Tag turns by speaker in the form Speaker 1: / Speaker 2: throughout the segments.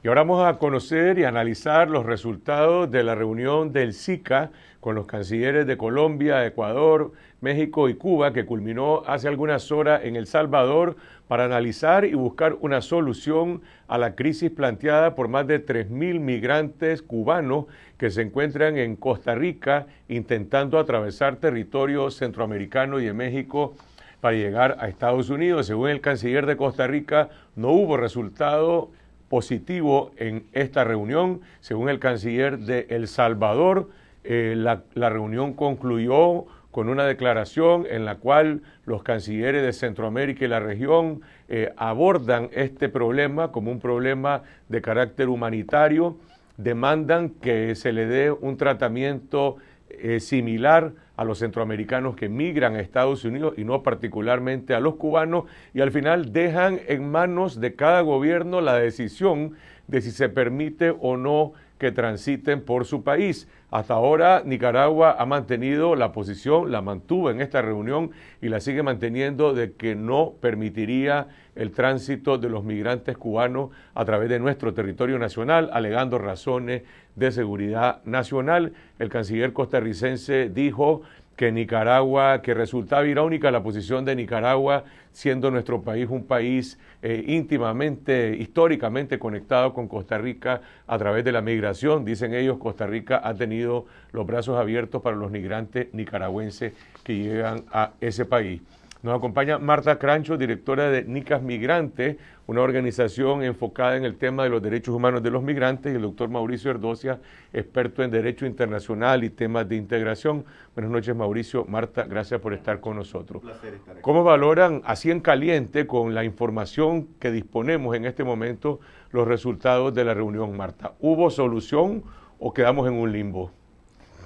Speaker 1: Y ahora vamos a conocer y analizar los resultados de la reunión del SICA con los cancilleres de Colombia, Ecuador, México y Cuba, que culminó hace algunas horas en El Salvador para analizar y buscar una solución a la crisis planteada por más de 3.000 migrantes cubanos que se encuentran en Costa Rica intentando atravesar territorio centroamericano y de México para llegar a Estados Unidos. Según el canciller de Costa Rica, no hubo resultado positivo en esta reunión. Según el canciller de El Salvador, eh, la, reunión concluyó con una declaración en la cual los cancilleres de Centroamérica y la región eh, abordan este problema como un problema de carácter humanitario, demandan que se le dé un tratamiento eh, similar a los centroamericanos que migran a Estados Unidos y no particularmente a los cubanos y al final dejan en manos de cada gobierno la decisión de si se permite o no que transiten por su país. Hasta ahora Nicaragua ha mantenido la posición, la mantuvo en esta reunión y la sigue manteniendo de que no permitiría el tránsito de los migrantes cubanos a través de nuestro territorio nacional, alegando razones de Seguridad Nacional. El canciller costarricense dijo que Nicaragua, que resultaba irónica la posición de Nicaragua, siendo nuestro país un país eh, íntimamente, históricamente conectado con Costa Rica a través de la migración. Dicen ellos, Costa Rica ha tenido los brazos abiertos para los migrantes nicaragüenses que llegan a ese país. Nos acompaña Marta Crancho, directora de Nicas Migrante, una organización enfocada en el tema de los derechos humanos de los migrantes, y el doctor Mauricio Erdocia, experto en Derecho Internacional y temas de integración. Buenas noches, Mauricio. Marta, gracias por estar con nosotros. Un placer estar aquí. ¿Cómo valoran así en caliente, con la información que disponemos en este momento, los resultados de la reunión, Marta? ¿Hubo solución o quedamos en un limbo?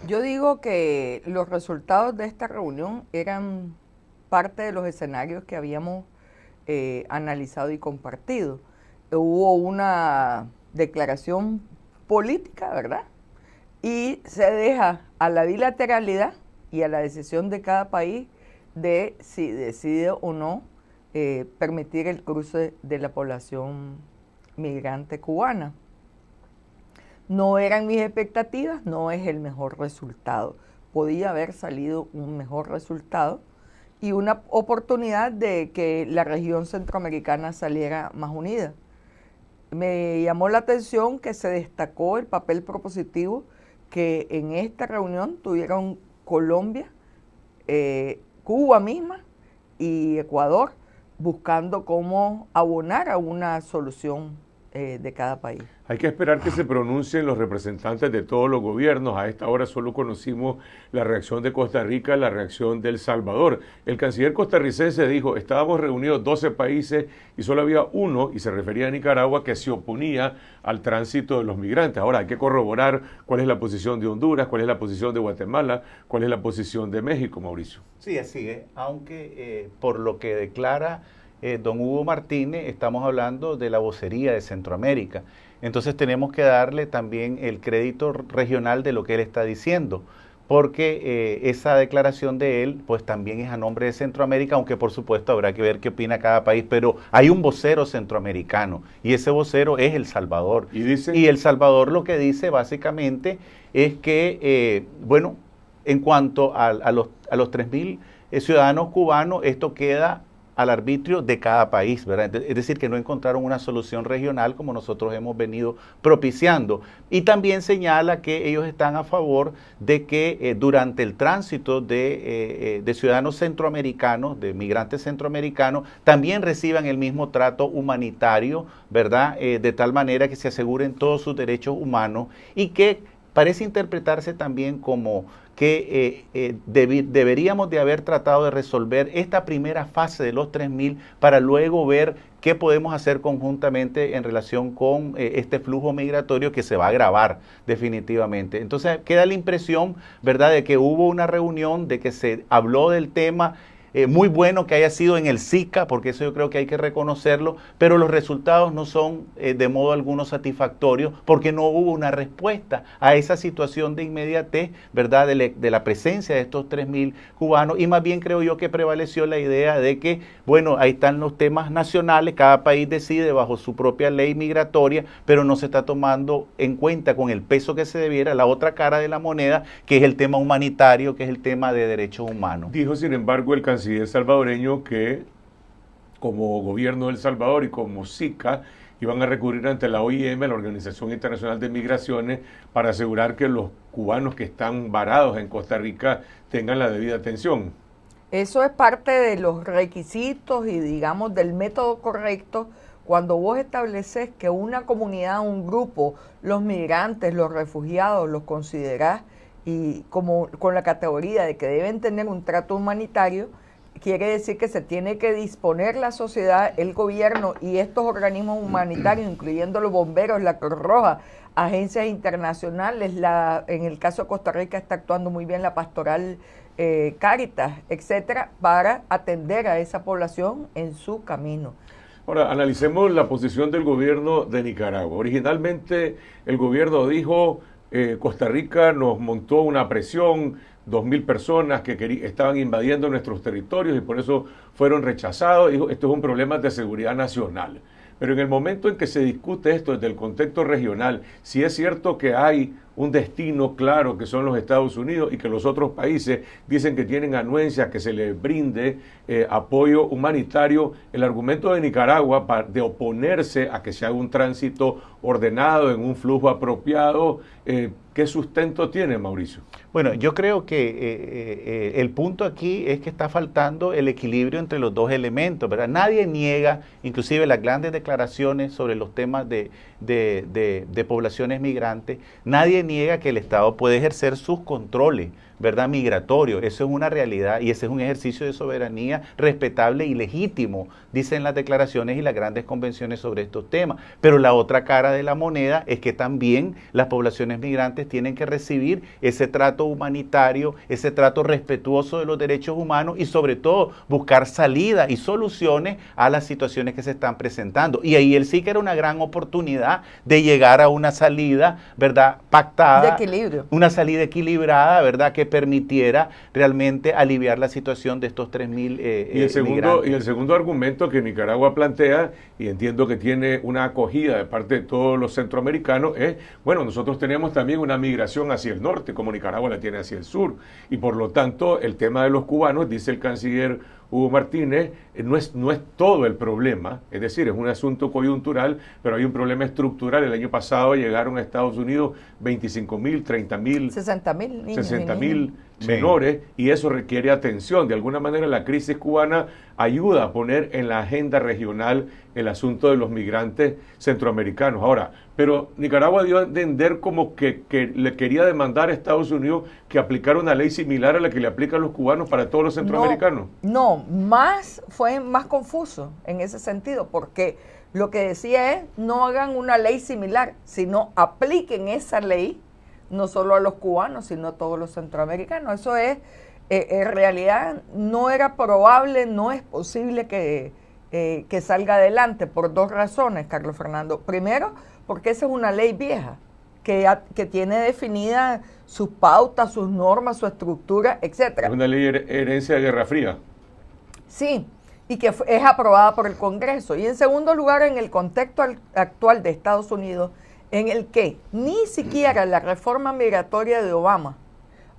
Speaker 2: Yo digo que los resultados de esta reunión eran parte de los escenarios que habíamos eh, analizado y compartido. Hubo una declaración política, ¿verdad? Y se deja a la bilateralidad y a la decisión de cada país de si decide o no eh, permitir el cruce de la población migrante cubana. No eran mis expectativas, no es el mejor resultado. Podía haber salido un mejor resultado, y una oportunidad de que la región centroamericana saliera más unida. Me llamó la atención que se destacó el papel propositivo que en esta reunión tuvieron Colombia, eh, Cuba misma y Ecuador, buscando cómo abonar a una solución eh, de cada país.
Speaker 1: Hay que esperar que se pronuncien los representantes de todos los gobiernos. A esta hora solo conocimos la reacción de Costa Rica, la reacción del Salvador. El canciller costarricense dijo, estábamos reunidos 12 países y solo había uno, y se refería a Nicaragua, que se oponía al tránsito de los migrantes. Ahora hay que corroborar cuál es la posición de Honduras, cuál es la posición de Guatemala, cuál es la posición de México, Mauricio.
Speaker 3: Sí, así es. Aunque eh, por lo que declara eh, don Hugo Martínez, estamos hablando de la vocería de Centroamérica. Entonces tenemos que darle también el crédito regional de lo que él está diciendo porque eh, esa declaración de él, pues también es a nombre de Centroamérica, aunque por supuesto habrá que ver qué opina cada país, pero hay un vocero centroamericano y ese vocero es El Salvador. Y, y El Salvador lo que dice básicamente es que, eh, bueno, en cuanto a, los, 3.000 ciudadanos cubanos, esto queda al arbitrio de cada país, Es decir, que no encontraron una solución regional como nosotros hemos venido propiciando. Y también señala que ellos están a favor de que eh, durante el tránsito eh, eh, de, ciudadanos centroamericanos, de migrantes centroamericanos, también reciban el mismo trato humanitario, ¿verdad? de tal manera que se aseguren todos sus derechos humanos y que parece interpretarse también como que eh, eh, deberíamos de haber tratado de resolver esta primera fase de los 3.000 para luego ver qué podemos hacer conjuntamente en relación con eh, este flujo migratorio que se va a agravar definitivamente. Entonces queda la impresión, ¿verdad?, de que hubo una reunión, de que se habló del tema eh, muy bueno que haya sido en el SICA, porque eso yo creo que hay que reconocerlo, pero los resultados no son eh, de modo alguno satisfactorios porque no hubo una respuesta a esa situación de inmediatez, ¿verdad?, de, la presencia de estos 3.000 cubanos y más bien creo yo que prevaleció la idea de que, bueno, ahí están los temas nacionales, cada país decide bajo su propia ley migratoria, pero no se está tomando en cuenta con el peso que se debiera la otra cara de la moneda, que es el
Speaker 1: tema humanitario, que es el tema de derechos humanos. Dijo, sin embargo, el canciller el salvadoreño que como gobierno del Salvador y como SICA iban a recurrir ante la OIM, la Organización Internacional de Migraciones, para asegurar que los cubanos que están varados en Costa Rica tengan la debida atención.
Speaker 2: Eso es parte de los requisitos y digamos del método correcto cuando vos estableces que una comunidad, un grupo, los migrantes, los refugiados, los considerás y como con la categoría de que deben tener un trato humanitario, quiere decir que se tiene que disponer la sociedad, el gobierno y estos organismos humanitarios, incluyendo los bomberos, la Cruz Roja, agencias internacionales, la, en el caso de Costa Rica está actuando muy bien la pastoral eh, Caritas, etcétera, para atender a esa población en su camino.
Speaker 1: Ahora, analicemos la posición del gobierno de Nicaragua. Originalmente el gobierno dijo, eh, Costa Rica nos montó una presión, 2.000 personas que estaban invadiendo nuestros territorios y por eso fueron rechazados. esto es un problema de seguridad nacional. Pero en el momento en que se discute esto desde el contexto regional, si es cierto que hay un destino claro que son los Estados Unidos y que los otros países dicen que tienen anuencia que se les brinde eh, apoyo humanitario. El argumento de Nicaragua de oponerse a que se haga un tránsito ordenado, en un flujo apropiado, eh, ¿qué sustento tiene Mauricio? Bueno,
Speaker 3: yo creo que eh, el punto aquí es que está faltando el equilibrio entre los dos elementos, ¿verdad? Nadie niega, inclusive las grandes declaraciones sobre los temas de, de poblaciones migrantes, nadie niega que el Estado puede ejercer sus controles, ¿verdad? Migratorios. Eso es una realidad y ese es un ejercicio de soberanía respetable y legítimo dicen las declaraciones y las grandes convenciones sobre estos temas. Pero la otra cara de la moneda es que también las poblaciones migrantes tienen que recibir ese trato humanitario, ese trato respetuoso de los derechos humanos y sobre todo buscar salida y soluciones a las situaciones que se están presentando. Y ahí él sí que era una gran oportunidad de llegar a una salida, ¿verdad? Pactada. De equilibrio. Una salida equilibrada, ¿verdad?
Speaker 1: Que permitiera realmente aliviar la situación de estos 3.000 eh, eh, Y el segundo argumento que Nicaragua plantea y entiendo que tiene una acogida de parte de todos los centroamericanos es, bueno, nosotros tenemos también una migración hacia el norte, como Nicaragua la tiene hacia el sur, y por lo tanto el tema de los cubanos, dice el canciller Hugo Martínez, eh, no es, no es todo el problema, es decir, es un asunto coyuntural, pero hay un problema estructural. El año pasado llegaron a Estados Unidos 25 mil, 30 mil,
Speaker 2: 60 mil
Speaker 1: menores y eso requiere atención. De alguna manera la crisis cubana ayuda a poner en la agenda regional el asunto de los migrantes centroamericanos. Ahora, pero Nicaragua dio a entender como que, que, le quería demandar a Estados Unidos que aplicara una ley similar a la que le aplican los cubanos para todos los centroamericanos.
Speaker 2: No, más es más confuso en ese sentido, porque lo que decía es, no hagan una ley similar, sino apliquen esa ley no solo a los cubanos, sino a todos los centroamericanos. Eso es, eh, en realidad, no era probable, no es posible que, eh, que salga adelante por dos razones, Carlos Fernando. Primero, porque esa es una ley vieja, que, que tiene definida sus pautas, sus normas, su estructura, etcétera Una
Speaker 1: ley herencia de Guerra Fría.
Speaker 2: Sí, y que es aprobada por el Congreso. Y en segundo lugar, en el contexto actual de Estados Unidos, en el que ni siquiera la reforma migratoria de Obama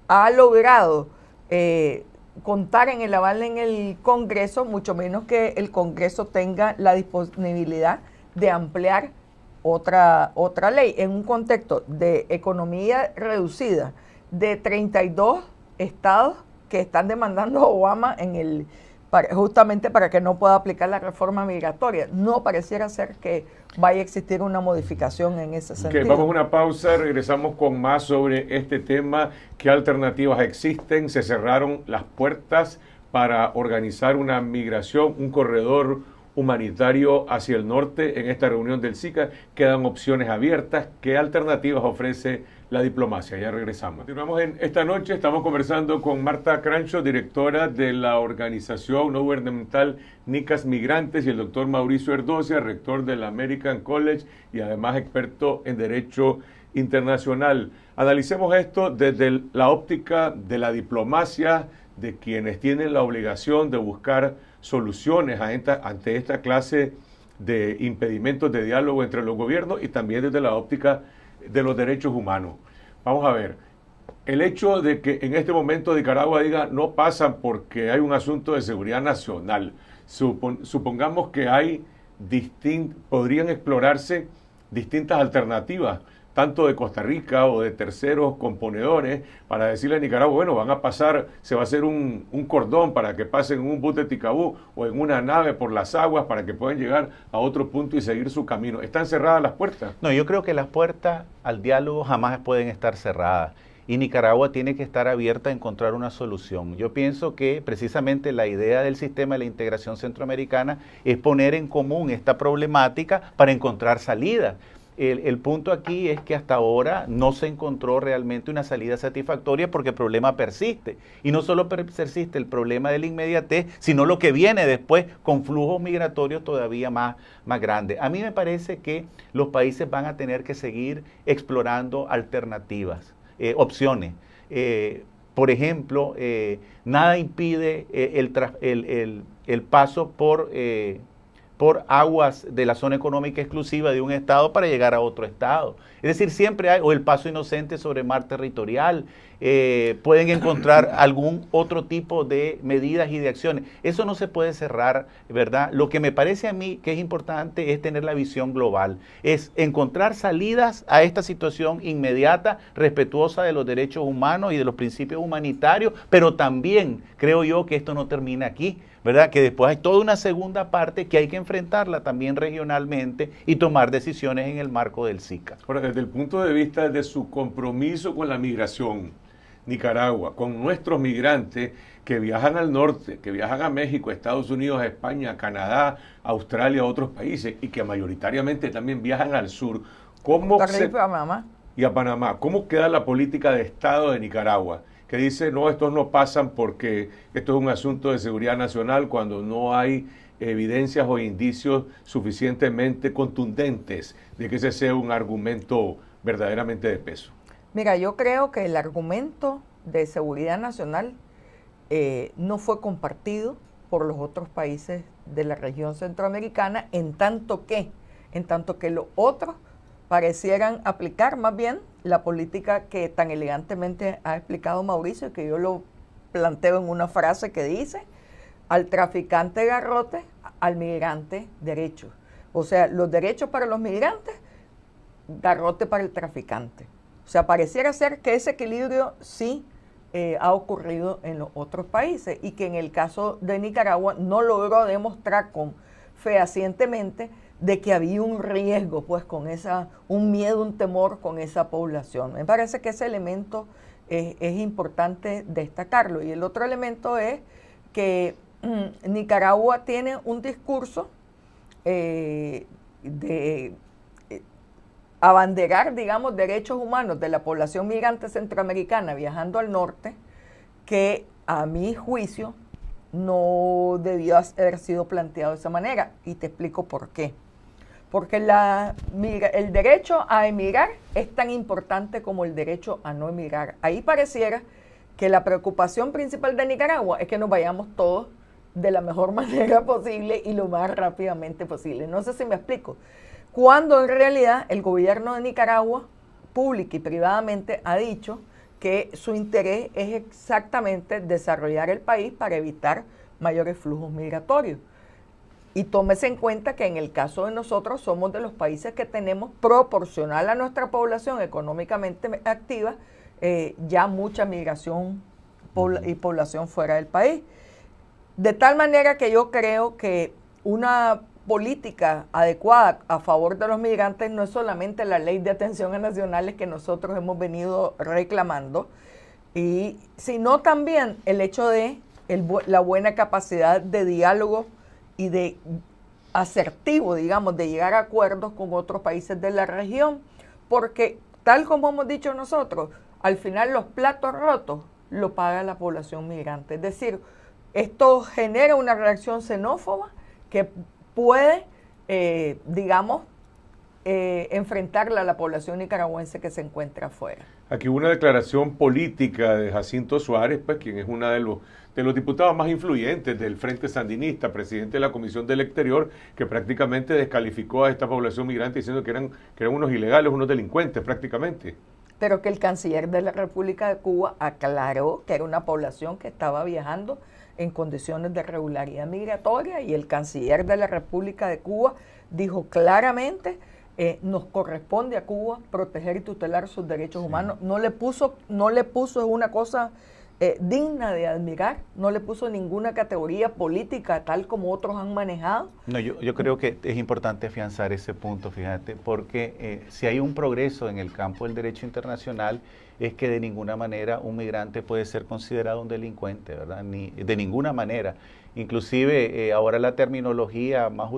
Speaker 2: ha logrado eh, contar en el aval en el Congreso, mucho menos que el Congreso tenga la disponibilidad de ampliar otra, otra ley en un contexto de economía reducida de 32 estados que están demandando a Obama en el justamente para que no pueda aplicar la reforma migratoria. No pareciera ser que vaya a existir una modificación en ese sentido. vamos a
Speaker 1: una pausa, regresamos con más sobre este tema, qué alternativas existen, se cerraron las puertas para organizar una migración, un corredor humanitario hacia el norte en esta reunión del SICA. Quedan opciones abiertas. ¿Qué alternativas ofrece la diplomacia? Ya regresamos. Continuamos en esta noche. Estamos conversando con Marta Crancho, directora de la organización no gubernamental Nicas Migrantes, y el doctor Mauricio Erdosia, rector del American College y además experto en Derecho Internacional. Analicemos esto desde la óptica de la diplomacia, de quienes tienen la obligación de buscar soluciones ante esta clase de impedimentos de diálogo entre los gobiernos y también desde la óptica de los derechos humanos. Vamos a ver, el hecho de que en este momento Nicaragua diga no pasan porque hay un asunto de seguridad nacional, supongamos que hay podrían explorarse distintas alternativas tanto de Costa Rica o de terceros componedores para decirle a Nicaragua, bueno, van a pasar, se va a hacer un, cordón para que pasen en un bus de Ticabú o en una nave por las aguas para que puedan llegar a otro punto y seguir su camino. ¿Están cerradas las puertas?
Speaker 3: No, yo creo que las puertas al diálogo jamás pueden estar cerradas. Y Nicaragua tiene que estar abierta a encontrar una solución. Yo pienso que precisamente la idea del sistema de la integración centroamericana es poner en común esta problemática para encontrar salida el, punto aquí es que hasta ahora no se encontró realmente una salida satisfactoria porque el problema persiste. Y no solo persiste el problema de la inmediatez, sino lo que viene después con flujos migratorios todavía más, más grandes. A mí me parece que los países van a tener que seguir explorando alternativas, eh, opciones. Eh, por ejemplo, eh, nada impide el, el, el, paso por por aguas de la zona económica exclusiva de un estado para llegar a otro estado. Es decir, siempre hay, o el paso inocente sobre mar territorial, eh, pueden encontrar algún otro tipo de medidas y de acciones. Eso no se puede cerrar, ¿verdad? Lo que me parece a mí que es importante es tener la visión global, es encontrar salidas a esta situación inmediata, respetuosa de los derechos humanos y de los principios humanitarios, pero también creo yo que esto no termina aquí. ¿verdad? Que después hay toda una segunda parte que hay que enfrentarla también regionalmente y tomar decisiones en el marco del
Speaker 1: SICA. Ahora, desde el punto de vista de su compromiso con la migración, Nicaragua, con nuestros migrantes que viajan al norte, que viajan a México, Estados Unidos, España, Canadá, Australia, otros países, y que mayoritariamente también viajan al sur. ¿Cómo se... Y a Panamá. ¿Cómo queda la política de Estado de Nicaragua? Que dice, no, estos no pasan porque esto es un asunto de seguridad nacional cuando no hay evidencias o indicios suficientemente contundentes de que ese sea un argumento verdaderamente de peso.
Speaker 2: Mira, yo creo que el argumento de seguridad nacional eh, no fue compartido por los otros países de la región centroamericana, en tanto que, en tanto que los otros parecieran aplicar más bien la política que tan elegantemente ha explicado Mauricio, que yo lo planteo en una frase que dice, al traficante garrote, al migrante derecho. O sea, los derechos para los migrantes, garrote para el traficante. O sea, pareciera ser que ese equilibrio sí eh, ha ocurrido en los otros países y que en el caso de Nicaragua no logró demostrar con fehacientemente de que había un riesgo, pues con esa, un miedo, un temor con esa población. Me parece que ese elemento es, importante destacarlo. Y el otro elemento es que mm, Nicaragua tiene un discurso eh, de abanderar, digamos, derechos humanos de la población migrante centroamericana viajando al norte, que a mi juicio no debió haber sido planteado de esa manera. Y te explico por qué. Porque el derecho a emigrar es tan importante como el derecho a no emigrar. Ahí pareciera que la preocupación principal de Nicaragua es que nos vayamos todos de la mejor manera posible y lo más rápidamente posible. No sé si me explico cuando en realidad el gobierno de Nicaragua, pública y privadamente, ha dicho que su interés es exactamente desarrollar el país para evitar mayores flujos migratorios. Y tómese en cuenta que en el caso de nosotros somos de los países que tenemos proporcional a nuestra población económicamente activa eh, ya mucha migración y población fuera del país. De tal manera que yo creo que una política adecuada a favor de los migrantes no es solamente la ley de atención a nacionales que nosotros hemos venido reclamando, y, sino también el hecho de la buena capacidad de diálogo y de asertivo, digamos, de llegar a acuerdos con otros países de la región, porque tal como hemos dicho nosotros, al final los platos rotos lo paga la población migrante. Es decir, esto genera una reacción xenófoba que puede, eh, digamos, eh, enfrentarla a la población nicaragüense que se encuentra afuera.
Speaker 1: Aquí hubo una declaración política de Jacinto Suárez, pues, quien es uno de los, de los diputados más influyentes del Frente Sandinista, presidente de la Comisión del Exterior, que prácticamente descalificó a esta población migrante diciendo que eran, que eran unos ilegales, unos delincuentes prácticamente.
Speaker 2: Pero que el canciller de la República de Cuba aclaró que era una población que estaba viajando en condiciones de regularidad migratoria y el canciller de la República de Cuba dijo claramente eh, nos corresponde a Cuba proteger y tutelar sus derechos humanos. No le puso, no le puso una cosa eh, digna de admirar, no le puso ninguna categoría política tal como otros han manejado.
Speaker 3: No, yo, yo creo que es importante afianzar ese punto, fíjate, porque eh, si hay un progreso en el campo del derecho internacional, es que de ninguna manera un migrante puede ser considerado un delincuente, ¿verdad? Ni, de ninguna manera. Inclusive eh, ahora la terminología más,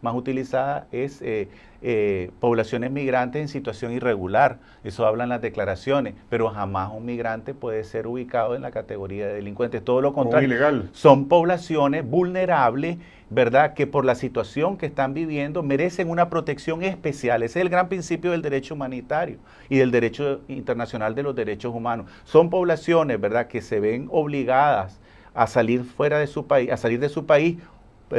Speaker 3: más utilizada es eh, eh, poblaciones migrantes en situación irregular, eso hablan las declaraciones, pero jamás un migrante puede ser ubicado en la categoría de delincuentes, todo lo contrario, son poblaciones vulnerables, ¿verdad?, que por la situación que están viviendo merecen una protección especial, ese es el gran principio del derecho humanitario y del derecho internacional de los derechos humanos, son poblaciones, ¿verdad?, que se ven obligadas a salir fuera de su país, a salir de su país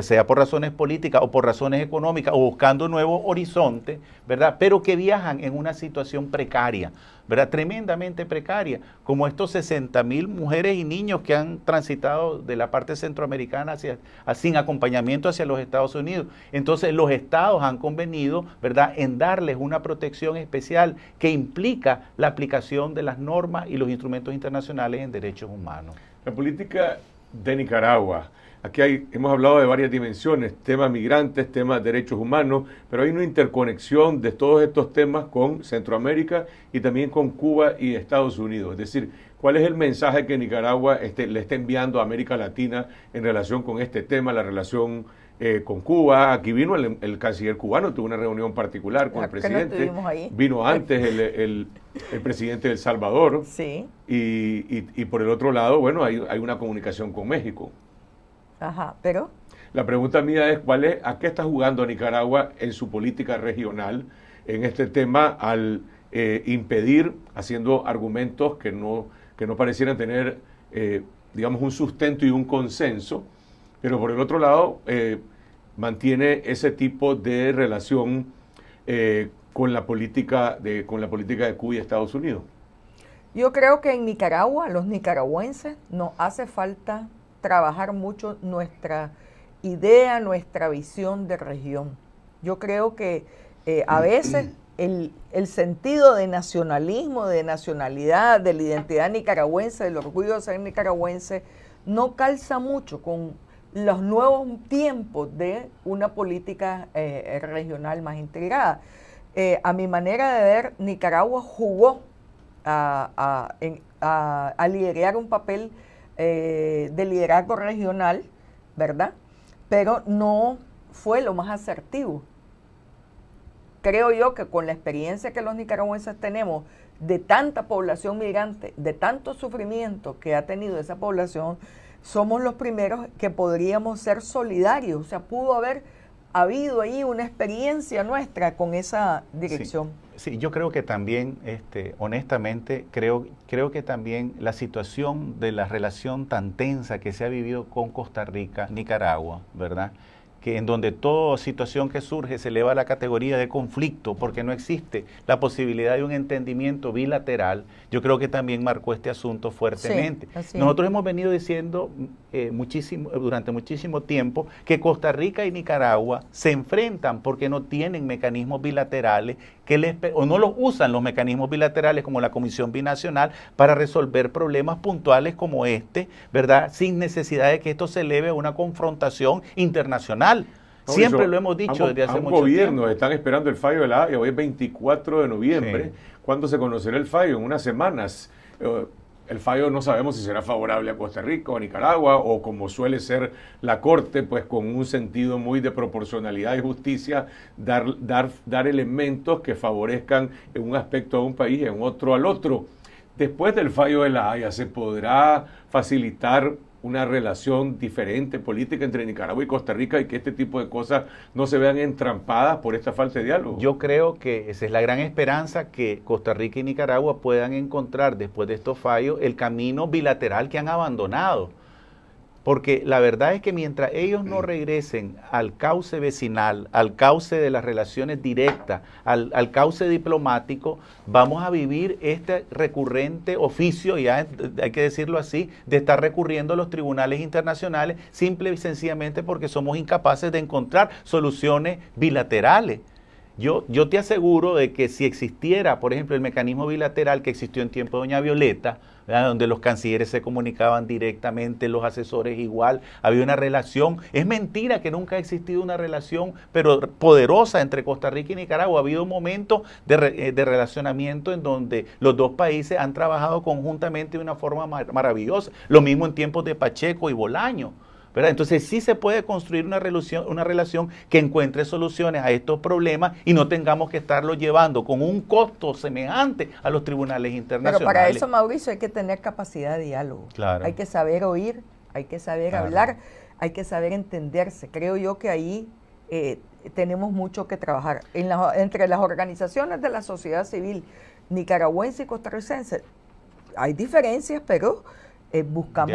Speaker 3: sea por razones políticas o por razones económicas o buscando nuevos horizontes, ¿verdad? Pero que viajan en una situación precaria, ¿verdad? Tremendamente precaria, como estos 60 mil mujeres y niños que han transitado de la parte centroamericana hacia, sin acompañamiento hacia los Estados Unidos. Entonces los estados han convenido, ¿verdad?, en darles una protección especial que implica la aplicación de las normas y los instrumentos internacionales en
Speaker 1: derechos humanos. La política de Nicaragua Aquí hay, hemos hablado de varias dimensiones, temas migrantes, temas derechos humanos, pero hay una interconexión de todos estos temas con Centroamérica y también con Cuba y Estados Unidos. Es decir, ¿cuál es el mensaje que Nicaragua este, le está enviando a América Latina en relación con este tema, la relación eh, con Cuba? Aquí vino el, canciller cubano, tuvo una reunión particular con el presidente. Vino antes el, presidente de El Salvador. Sí. Y, por el otro lado, bueno, hay, hay una comunicación con México pero. La pregunta mía es cuál es, a qué está jugando Nicaragua en su política regional en este tema al eh, impedir, haciendo argumentos que no, que no parecieran tener, eh, digamos, un sustento y un consenso, pero por el otro lado eh, mantiene ese tipo de relación con la política de con la política de Cuba y Estados Unidos.
Speaker 2: Yo creo que en Nicaragua, los nicaragüenses, nos hace falta trabajar mucho nuestra idea, nuestra visión de región. Yo creo que eh, a veces el, sentido de nacionalismo, de nacionalidad, de la identidad nicaragüense, del orgullo de ser nicaragüense, no calza mucho con los nuevos tiempos de una política eh, regional más integrada. Eh, a mi manera de ver, Nicaragua jugó a, a liderar un papel eh, de liderazgo regional, ¿verdad? Pero no fue lo más asertivo. Creo yo que con la experiencia que los nicaragüenses tenemos de tanta población migrante, de tanto sufrimiento que ha tenido esa población, somos los primeros que podríamos ser solidarios. O sea, pudo haber ha habido ahí una experiencia nuestra con esa dirección.
Speaker 3: Sí, yo creo que también, este, honestamente, creo, creo que también la situación de la relación tan tensa que se ha vivido con Costa Rica, Nicaragua, ¿verdad? que en donde toda situación que surge se eleva a la categoría de conflicto porque no existe la posibilidad de un entendimiento bilateral, yo creo que también marcó este asunto fuertemente. Nosotros hemos venido diciendo eh, muchísimo, durante muchísimo tiempo que Costa Rica y Nicaragua se enfrentan porque no tienen mecanismos bilaterales que les, o no los usan los mecanismos bilaterales como la Comisión Binacional para resolver problemas puntuales como este, ¿verdad? Sin necesidad de que esto se eleve a una confrontación internacional.
Speaker 1: Siempre lo hemos dicho desde hace mucho gobiernos están esperando el fallo de la Hoy es 24 de noviembre. ¿Cuándo se conocerá el fallo? En unas semanas. Eh, el fallo no sabemos si será favorable a Costa Rica o a Nicaragua o como suele ser la Corte, pues con un sentido muy de proporcionalidad y justicia, dar, dar elementos que favorezcan en un aspecto a un país y en otro al otro. Después del fallo de la Haya, ¿se podrá facilitar una relación diferente política entre Nicaragua y Costa Rica y que este tipo de cosas no se vean entrampadas por esta falta de diálogo. Yo creo que esa es la gran
Speaker 3: esperanza que Costa Rica y Nicaragua puedan encontrar después de estos fallos el camino bilateral que han abandonado porque la verdad es que mientras ellos no mm. regresen al cauce vecinal, al cauce de las relaciones directas, al, cauce diplomático, vamos a vivir este recurrente oficio, ya hay que decirlo así, de estar recurriendo a los tribunales internacionales simple y sencillamente porque somos incapaces de encontrar soluciones bilaterales. Yo, yo te aseguro de que si existiera, por ejemplo, el mecanismo bilateral que existió en tiempo de Doña Violeta, donde los cancilleres se comunicaban directamente, los asesores igual, había una relación. Es mentira que nunca ha existido una relación, pero poderosa entre Costa Rica y Nicaragua. Ha habido momentos de, eh, de relacionamiento en donde los dos países han trabajado conjuntamente de una forma maravillosa. Lo mismo en tiempos de Pacheco y Bolaño. Entonces sí se puede construir una relación, una relación que encuentre soluciones a estos problemas y no tengamos que estarlo llevando con un costo semejante a los tribunales internacionales. Pero para eso,
Speaker 2: Mauricio, hay que tener capacidad de diálogo. Hay que saber oír, hay que saber hablar, hay que saber entenderse. Creo yo que ahí... Eh, tenemos mucho que trabajar. En entre las organizaciones de la sociedad civil nicaragüense y costarricense hay diferencias, pero eh, buscamos,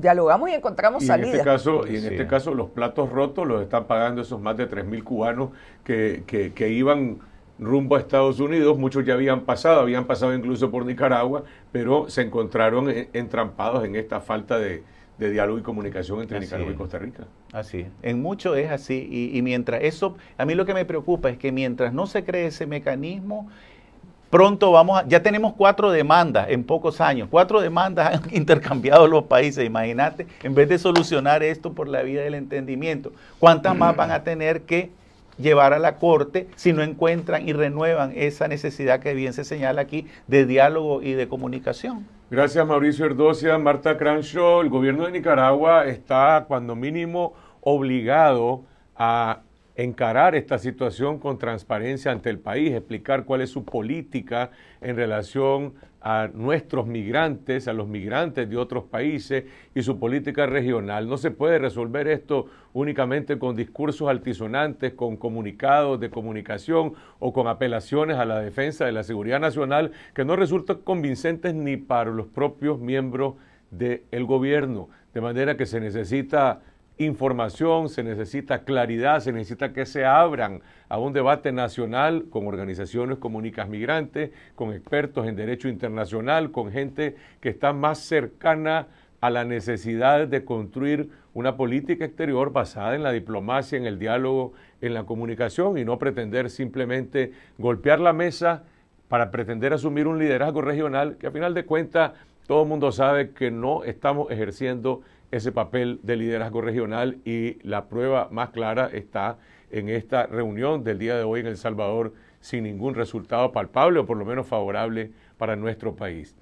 Speaker 2: dialogamos y encontramos salidas. En este caso, y en este
Speaker 1: caso los platos rotos los están pagando esos más de 3.000 cubanos que, que, iban rumbo a Estados Unidos, muchos ya habían pasado, habían pasado incluso por Nicaragua, pero se encontraron entrampados en esta falta de, diálogo y comunicación entre Nicaragua y Costa Rica. Así, en
Speaker 3: mucho es así, y, y mientras eso, a mí lo que me preocupa es que mientras no se cree ese mecanismo, Pronto vamos a, ya tenemos cuatro demandas en pocos años, cuatro demandas han intercambiado los países, imagínate, en vez de solucionar esto por la vida del entendimiento, ¿cuántas más van a tener que llevar a la Corte si no encuentran y renuevan
Speaker 1: esa necesidad que bien se señala aquí de diálogo y de comunicación. Gracias Mauricio Erdosia. Marta Cranshaw, El gobierno de Nicaragua está cuando mínimo obligado a encarar esta situación con transparencia ante el país, explicar cuál es su política en relación a nuestros migrantes, a los migrantes de otros países y su política regional. No se puede resolver esto únicamente con discursos altisonantes, con comunicados de comunicación o con apelaciones a la defensa de la seguridad nacional que no resultan convincentes ni para los propios miembros del gobierno. De manera que se necesita información, se necesita claridad, se necesita que se abran a un debate nacional con organizaciones como Migrantes, con expertos en derecho internacional, con gente que está más cercana a la necesidad de construir una política exterior basada en la diplomacia, en el diálogo, en la comunicación y no pretender simplemente golpear la mesa para pretender asumir un liderazgo regional que a final de cuentas todo el mundo sabe que no estamos ejerciendo ese papel de liderazgo regional y la prueba más clara está en esta reunión del día de hoy en El Salvador sin ningún resultado palpable o por lo menos favorable para nuestro país.